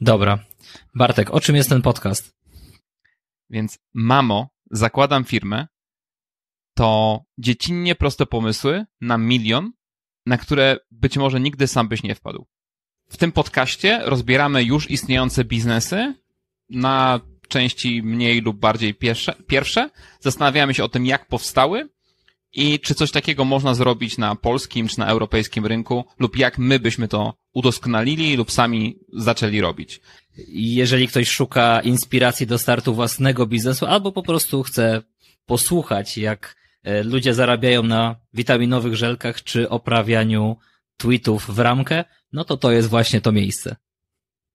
Dobra. Bartek, o czym jest ten podcast? Więc mamo, zakładam firmę, to dziecinnie proste pomysły na milion, na które być może nigdy sam byś nie wpadł. W tym podcaście rozbieramy już istniejące biznesy na części mniej lub bardziej pierwsze. pierwsze. Zastanawiamy się o tym, jak powstały, i czy coś takiego można zrobić na polskim czy na europejskim rynku, lub jak my byśmy to udoskonalili lub sami zaczęli robić? Jeżeli ktoś szuka inspiracji do startu własnego biznesu, albo po prostu chce posłuchać, jak e, ludzie zarabiają na witaminowych żelkach czy oprawianiu tweetów w ramkę, no to to jest właśnie to miejsce.